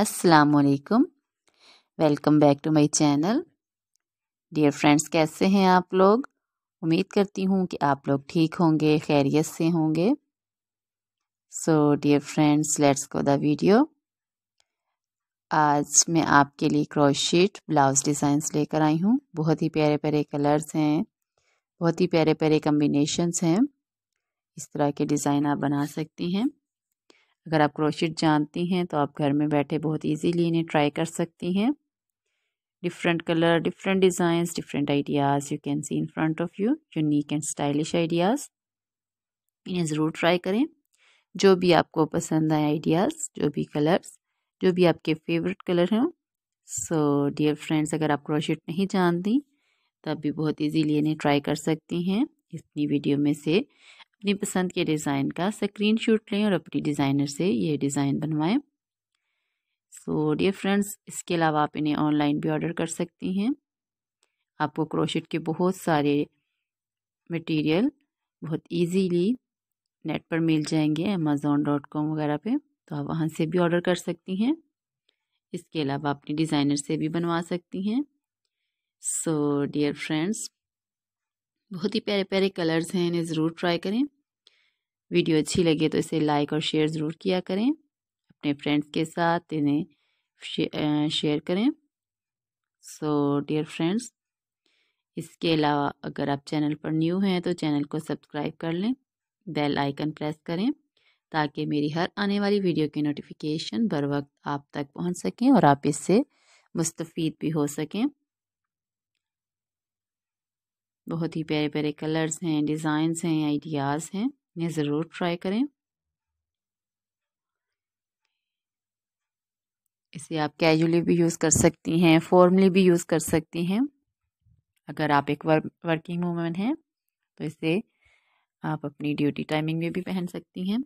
असलकुम welcome back to my channel dear friends कैसे हैं आप लोग उम्मीद करती हूँ कि आप लोग ठीक होंगे खैरियत से होंगे so dear friends let's go the video आज मैं आपके लिए शीट ब्लाउज़ डिज़ाइंस लेकर आई हूँ बहुत ही प्यारे प्यारे कलर्स हैं बहुत ही प्यारे प्यारे कम्बिनेशनस हैं इस तरह के डिज़ाइन आप बना सकती हैं अगर आप क्रोशिट जानती हैं तो आप घर में बैठे बहुत इजीली इन्हें ट्राई कर सकती हैं different colour different designs different ideas you can see in front of you unique and stylish ideas इन्हें ज़रूर ट्राई करें जो भी आपको पसंद आए आइडियाज़ जो भी कलर्स जो भी आपके फेवरेट कलर हैं सो डियर फ्रेंड्स अगर आप क्रोशिट नहीं जानती तब भी बहुत इजीली इन्हें ट्राई कर सकती हैं इतनी वीडियो में से अपनी पसंद के डिज़ाइन का स्क्रीन शूट लें और अपनी डिज़ाइनर से ये डिज़ाइन बनवाएं सो डियर फ्रेंड्स इसके अलावा आप इन्हें ऑनलाइन भी ऑर्डर कर सकती हैं आपको क्रोशिट के बहुत सारे मटेरियल बहुत इजीली नेट पर मिल जाएंगे अमेज़ोन डॉट कॉम वगैरह पे तो आप वहाँ से भी ऑर्डर कर सकती हैं इसके अलावा अपने डिज़ाइनर से भी बनवा सकती हैं सो डियर फ्रेंड्स बहुत ही प्यारे प्यारे कलर्स हैं इन्हें ज़रूर ट्राई करें वीडियो अच्छी लगे तो इसे लाइक और शेयर ज़रूर किया करें अपने फ्रेंड्स के साथ इन्हें शेयर करें सो डियर फ्रेंड्स इसके अलावा अगर आप चैनल पर न्यू हैं तो चैनल को सब्सक्राइब कर लें बेल आइकन प्रेस करें ताकि मेरी हर आने वाली वीडियो की नोटिफिकेशन बर वक्त आप तक पहुंच सकें और आप इससे मुस्तफ़ भी हो सकें बहुत ही प्यारे प्यारे कलर्स हैं डिज़ाइंस हैं आइडियाज़ हैं इन्हें ज़रूर ट्राई करें इसे आप कैजुअली भी यूज़ कर सकती हैं फॉर्मली भी यूज़ कर सकती हैं अगर आप एक वर्क वर्किंग वूमेन हैं तो इसे आप अपनी ड्यूटी टाइमिंग में भी पहन सकती हैं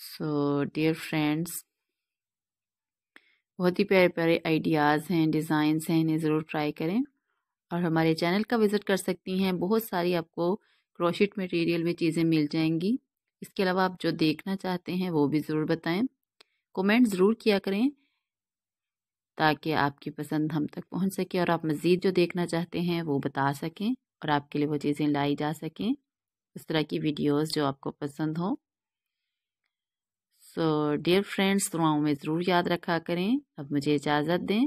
सो डियर फ्रेंड्स बहुत ही प्यारे प्यारे आइडियाज़ हैं डिज़ाइंस हैं इन्हें ज़रूर ट्राई करें और हमारे चैनल का विज़िट कर सकती हैं बहुत सारी आपको क्रोशिट मटेरियल में चीज़ें मिल जाएंगी इसके अलावा आप जो देखना चाहते हैं वो भी ज़रूर बताएं कमेंट ज़रूर किया करें ताकि आपकी पसंद हम तक पहुंच सके और आप मज़ीद जो देखना चाहते हैं वो बता सकें और आपके लिए वो चीज़ें लाई जा सकें उस तरह की वीडियोज़ जो आपको पसंद हो सो डियर फ्रेंड्स दुआओं में ज़रूर याद रखा करें अब मुझे इजाज़त दें